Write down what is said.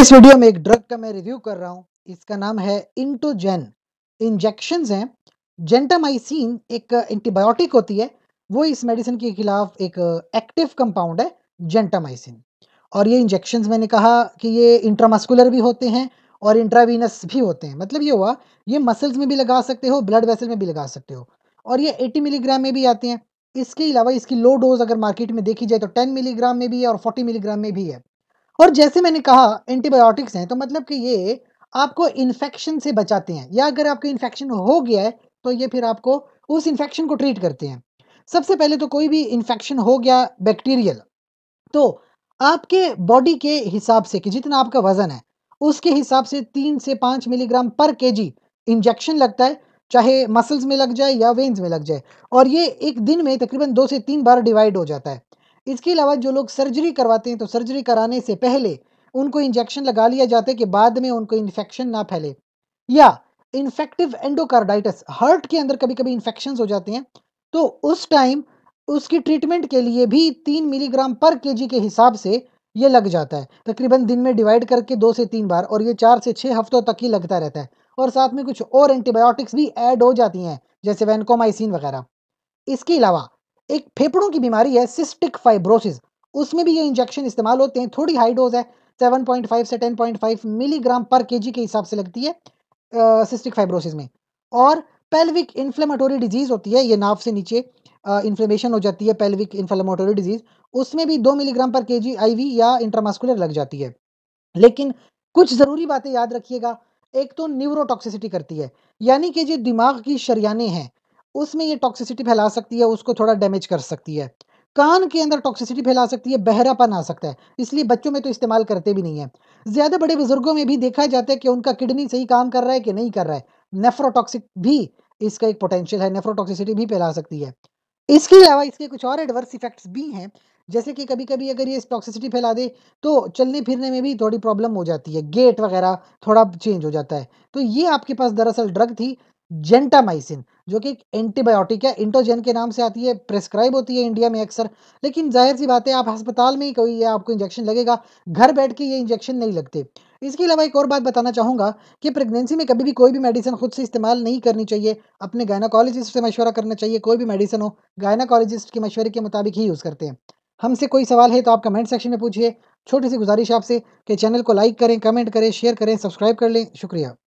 इस वीडियो में एक ड्रग का मैं रिव्यू कर रहा हूं इसका नाम है इंटोजेन इंजेक्शन हैं जेंटामाइसिन एक एंटीबायोटिक होती है वो इस मेडिसिन के खिलाफ एक एक्टिव कंपाउंड है जेंटामाइसिन और ये इंजेक्शन मैंने कहा कि ये इंट्रामस्कुलर भी होते हैं और इंट्रावीनस भी होते हैं मतलब ये हुआ ये मसल्स में भी लगा सकते हो ब्लड वेसल में भी लगा सकते हो और ये 80 मिलीग्राम में भी आते हैं इसके अलावा इसकी लो डोज अगर मार्केट में देखी जाए तो 10 मिलीग्राम में भी है और 40 मिलीग्राम में भी है और जैसे मैंने कहा एंटीबायोटिक्स हैं तो मतलब कि ये आपको इन्फेक्शन से बचाते हैं या अगर आपको इन्फेक्शन हो गया है तो ये फिर आपको उस इन्फेक्शन को ट्रीट करते हैं सबसे पहले तो कोई भी इन्फेक्शन हो गया बैक्टीरियल तो आपके बॉडी के हिसाब से कि जितना आपका वजन है उसके हिसाब से तीन से पाँच मिलीग्राम पर के इंजेक्शन लगता है चाहे मसल्स में लग जाए या वेन्स में लग जाए और ये एक दिन में तकरीबन दो से तीन बार डिवाइड हो जाता है इसके अलावा जो लोग सर्जरी करवाते हैं तो सर्जरी कराने से पहले उनको इंजेक्शन लगा लिया जाता है कि बाद में उनको इन्फेक्शन ना फैले या इन्फेक्टिव एंडोकार्डाइटिस हार्ट के अंदर कभी कभी इन्फेक्शन हो जाते हैं तो उस टाइम उसकी ट्रीटमेंट के लिए भी तीन मिलीग्राम पर के के हिसाब से ये लग जाता है तकरीबन दिन में डिवाइड करके दो से तीन बार और ये चार से छः हफ्तों तक ही लगता रहता है और साथ में कुछ और एंटीबायोटिक्स भी ऐड हो जाती हैं जैसे वैनकोमाइसिन वगैरह इसके अलावा एक फेफड़ों की बीमारी है सिस्टिक फाइब्रोसिस उसमें भी ये इंजेक्शन इस्तेमाल होते हैं थोड़ी हाई डोज है 7.5 से 10.5 मिलीग्राम पर केजी के हिसाब से लगती है सिस्टिक फाइब्रोसिस में और पेल्विक इन्फ्लेमेटोरी डिजीज़ होती है ये नाव से नीचे इन्फ्लेमेशन हो जाती है पेल्विक इन्फ्लेमेटोरी डिजीज़ उसमें भी दो मिलीग्राम पर के जी या इंट्रामास्कुलर लग जाती है लेकिन कुछ ज़रूरी बातें याद रखिएगा एक तो न्यूरोटॉक्सिसिटी करती है यानी कि जो दिमाग की शरियाने हैं उसमें ये टॉक्सिसिटी फैला सकती है उसको थोड़ा डैमेज कर सकती है कान के अंदर टॉक्सिसिटी फैला सकती है बहरापन आ सकता है इसलिए बच्चों में तो इस्तेमाल करते भी नहीं है ज़्यादा बड़े बुजुर्गों में भी देखा जाता है कि उनका किडनी सही काम कर रहा है कि नहीं कर रहा है नेफ्रोटॉक्सिक भी इसका एक पोटेंशियल है नेफ्रोटॉक्सिसिटी भी फैला सकती है इसके अलावा इसके कुछ और एडवर्स इफेक्ट्स भी हैं जैसे कि कभी कभी अगर ये टॉक्सिसिटी फैला दे तो चलने फिरने में भी थोड़ी प्रॉब्लम हो जाती है गेट वगैरह थोड़ा चेंज हो जाता है तो ये आपके पास दरअसल ड्रग थी जेंटामाइसिन जो कि एंटीबायोटिक है इंटोजेन के नाम से आती है प्रेस्क्राइब होती है इंडिया में अक्सर लेकिन जाहिर सी बात है आप अस्पताल में ही कोई ये आपको इंजेक्शन लगेगा घर बैठ के ये इंजेक्शन नहीं लगते इसके अलावा एक और बात बताना चाहूँगा कि प्रेगनेंसी में कभी भी कोई भी मेडिसिन खुद से इस्तेमाल नहीं करनी चाहिए अपने गायनाकोलॉजिस्ट से मशवरा करना चाहिए कोई भी मेडिसिन हो गायनाकोलॉजिस्ट के मशवरे के मुताबिक ही यूज़ करते हैं हमसे कोई सवाल है तो आप कमेंट सेक्शन में पूछिए छोटी सी गुजारिश आपसे कि चैनल को लाइक करें कमेंट करें शेयर करें सब्सक्राइब कर लें शुक्रिया